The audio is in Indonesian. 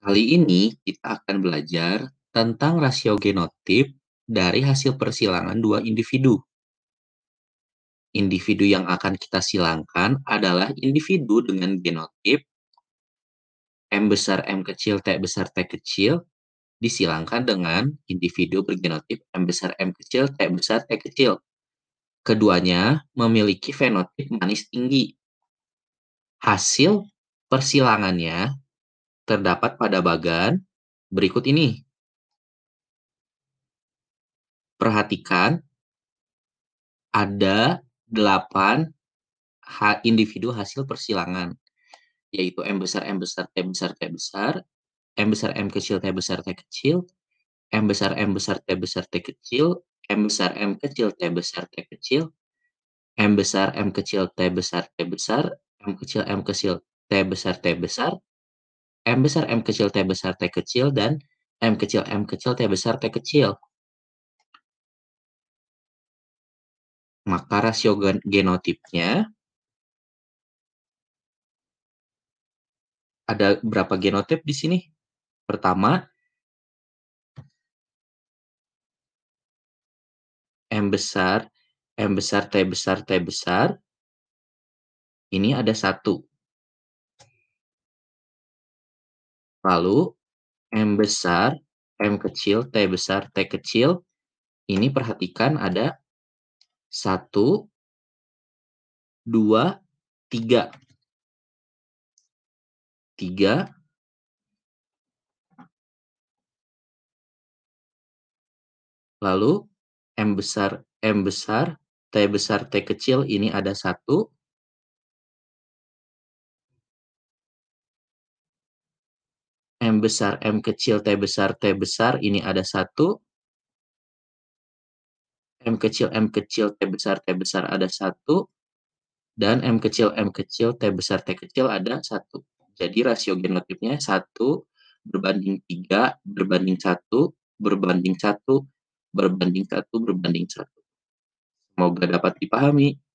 Kali ini kita akan belajar tentang rasio genotip dari hasil persilangan dua individu. Individu yang akan kita silangkan adalah individu dengan genotip M besar M kecil, T besar T kecil, disilangkan dengan individu bergenotip M besar M kecil, T besar T kecil. Keduanya memiliki fenotip manis tinggi. Hasil persilangannya terdapat pada bagan berikut ini. Perhatikan ada 8 individu hasil persilangan yaitu M besar M besar T besar T besar, M besar M kecil T besar T kecil, M besar M besar T besar T kecil, M besar M kecil T besar T kecil, M besar M kecil T besar T besar, M kecil M kecil T besar T besar, M besar M kecil T besar T kecil dan M kecil M kecil T besar T kecil. Maka rasio genotipnya ada berapa genotip di sini? Pertama M besar, M besar, T besar, T besar. Ini ada satu. Lalu M besar, M kecil, T besar, T kecil. Ini perhatikan ada 1, 2, 3. 3, Lalu M besar, M besar, T besar, T kecil ini ada satu M besar, M kecil, T besar, T besar, ini ada satu. M kecil, M kecil, T besar, T besar ada satu. Dan M kecil, M kecil, T besar, T kecil ada satu. Jadi rasio genotipnya satu berbanding tiga berbanding satu berbanding satu berbanding satu berbanding satu. Semoga dapat dipahami.